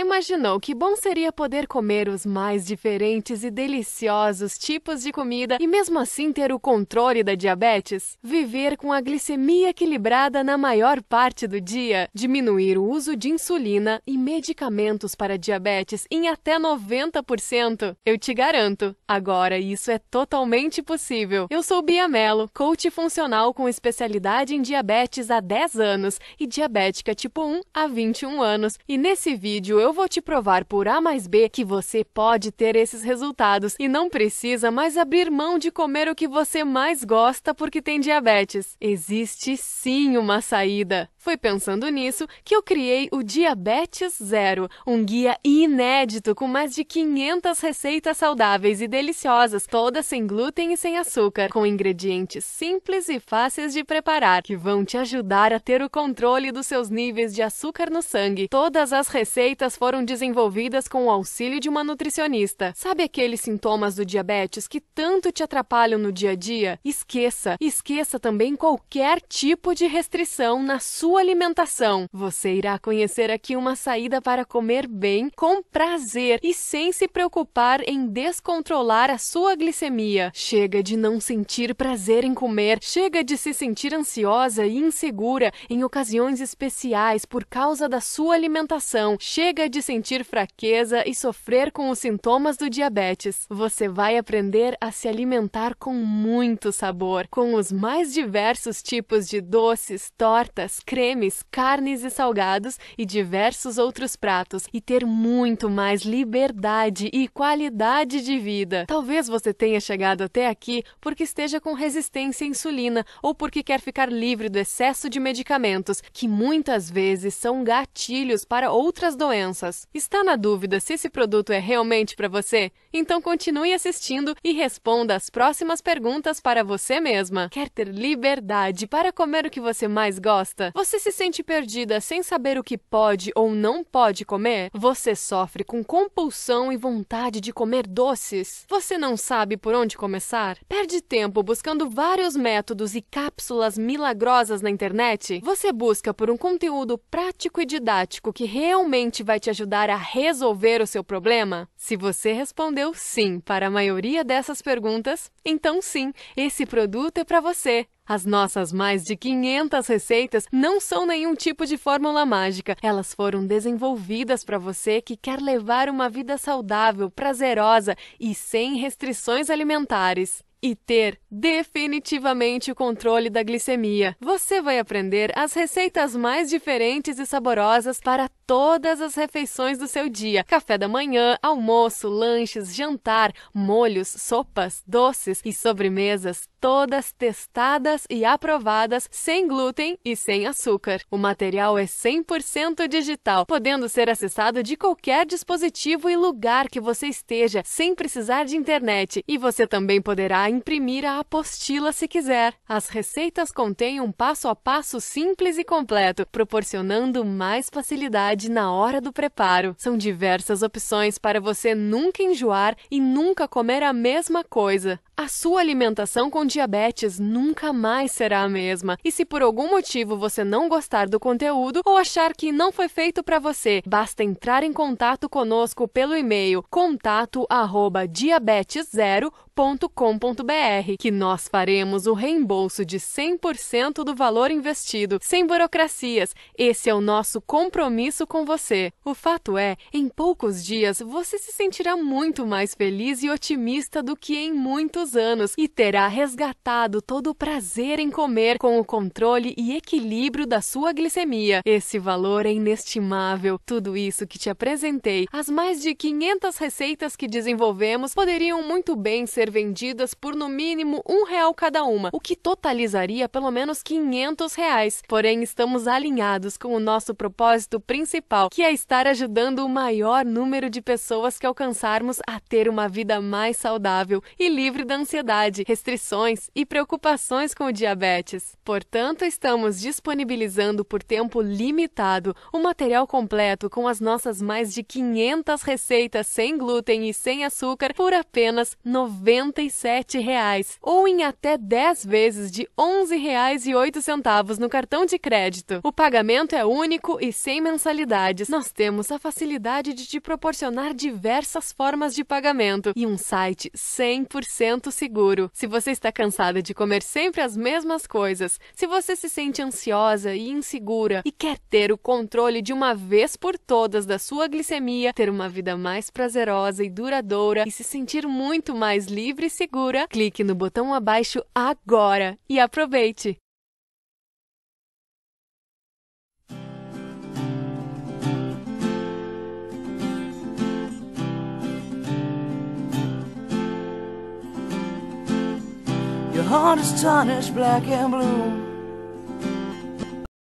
Imaginou que bom seria poder comer os mais diferentes e deliciosos tipos de comida e mesmo assim ter o controle da diabetes? Viver com a glicemia equilibrada na maior parte do dia? Diminuir o uso de insulina e medicamentos para diabetes em até 90%? Eu te garanto, agora isso é totalmente possível. Eu sou Bia Mello, coach funcional com especialidade em diabetes há 10 anos e diabética tipo 1 há 21 anos, e nesse vídeo eu vou te provar por A mais B que você pode ter esses resultados e não precisa mais abrir mão de comer o que você mais gosta porque tem diabetes. Existe sim uma saída. Foi pensando nisso que eu criei o Diabetes Zero, um guia inédito com mais de 500 receitas saudáveis e deliciosas, todas sem glúten e sem açúcar, com ingredientes simples e fáceis de preparar, que vão te ajudar a ter o controle dos seus níveis de açúcar no sangue. Todas as receitas foram desenvolvidas com o auxílio de uma nutricionista. Sabe aqueles sintomas do diabetes que tanto te atrapalham no dia a dia? Esqueça! Esqueça também qualquer tipo de restrição na sua sua alimentação. Você irá conhecer aqui uma saída para comer bem, com prazer e sem se preocupar em descontrolar a sua glicemia. Chega de não sentir prazer em comer, chega de se sentir ansiosa e insegura em ocasiões especiais por causa da sua alimentação, chega de sentir fraqueza e sofrer com os sintomas do diabetes. Você vai aprender a se alimentar com muito sabor, com os mais diversos tipos de doces, tortas, cremes cremes, carnes e salgados e diversos outros pratos e ter muito mais liberdade e qualidade de vida. Talvez você tenha chegado até aqui porque esteja com resistência à insulina ou porque quer ficar livre do excesso de medicamentos, que muitas vezes são gatilhos para outras doenças. Está na dúvida se esse produto é realmente para você? Então continue assistindo e responda as próximas perguntas para você mesma. Quer ter liberdade para comer o que você mais gosta? Você você se sente perdida sem saber o que pode ou não pode comer, você sofre com compulsão e vontade de comer doces. Você não sabe por onde começar? Perde tempo buscando vários métodos e cápsulas milagrosas na internet? Você busca por um conteúdo prático e didático que realmente vai te ajudar a resolver o seu problema? Se você respondeu sim para a maioria dessas perguntas, então sim, esse produto é para você. As nossas mais de 500 receitas não são nenhum tipo de fórmula mágica. Elas foram desenvolvidas para você que quer levar uma vida saudável, prazerosa e sem restrições alimentares. E ter definitivamente o controle da glicemia. Você vai aprender as receitas mais diferentes e saborosas para todas as refeições do seu dia: café da manhã, almoço, lanches, jantar, molhos, sopas, doces e sobremesas, todas testadas e aprovadas sem glúten e sem açúcar. O material é 100% digital, podendo ser acessado de qualquer dispositivo e lugar que você esteja, sem precisar de internet, e você também poderá imprimir a apostila se quiser. As receitas contêm um passo a passo simples e completo, proporcionando mais facilidade na hora do preparo. São diversas opções para você nunca enjoar e nunca comer a mesma coisa a sua alimentação com diabetes nunca mais será a mesma. E se por algum motivo você não gostar do conteúdo ou achar que não foi feito para você, basta entrar em contato conosco pelo e-mail contato@diabetes0.com.br, que nós faremos o reembolso de 100% do valor investido, sem burocracias. Esse é o nosso compromisso com você. O fato é, em poucos dias você se sentirá muito mais feliz e otimista do que em muitos muitos anos e terá resgatado todo o prazer em comer com o controle e equilíbrio da sua glicemia. Esse valor é inestimável. Tudo isso que te apresentei, as mais de 500 receitas que desenvolvemos, poderiam muito bem ser vendidas por no mínimo um real cada uma, o que totalizaria pelo menos 500 reais. Porém, estamos alinhados com o nosso propósito principal, que é estar ajudando o maior número de pessoas que alcançarmos a ter uma vida mais saudável e livre da da ansiedade, restrições e preocupações com o diabetes. Portanto, estamos disponibilizando por tempo limitado o material completo com as nossas mais de 500 receitas sem glúten e sem açúcar por apenas R$ 97,00 ou em até 10 vezes de R$ 11,08 no cartão de crédito. O pagamento é único e sem mensalidades. Nós temos a facilidade de te proporcionar diversas formas de pagamento e um site 100% seguro, se você está cansada de comer sempre as mesmas coisas, se você se sente ansiosa e insegura e quer ter o controle de uma vez por todas da sua glicemia, ter uma vida mais prazerosa e duradoura e se sentir muito mais livre e segura, clique no botão abaixo agora e aproveite! heart is tarnished black and blue